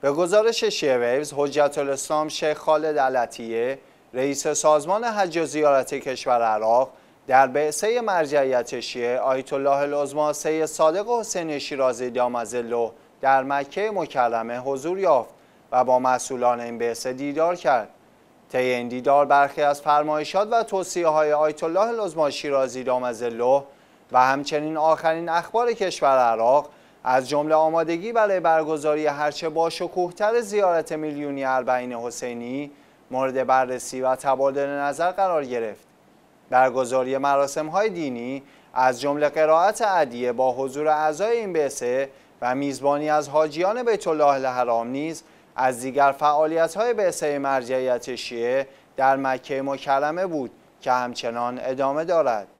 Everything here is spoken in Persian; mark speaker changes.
Speaker 1: به گزارش شیویوز حجت الاسلام شیخ خالد علتیه رئیس سازمان حج و زیارت کشور عراق در بعثه مرجعیت شیعه آیت الله العظما سید صادق حسین شیرازی دامزلو در مکه مکرمه حضور یافت و با مسئولان این بعثه دیدار کرد طی این دیدار برخی از فرمایشات و توصیه های آیت الله العظما شیرازی دامزلو و همچنین آخرین اخبار کشور عراق از جمله آمادگی برای برگزاری هرچه با شکوهتر زیارت میلیونی اربعین حسینی مورد بررسی و تبادل نظر قرار گرفت. برگزاری مراسم های دینی از جمله قرائت ادیه با حضور اعضای این بسه و میزبانی از حاجیان بیت الله الحرام نیز از دیگر فعالیت های بهثه مرجعیت شیعه در مکه مکرمه بود که همچنان ادامه دارد.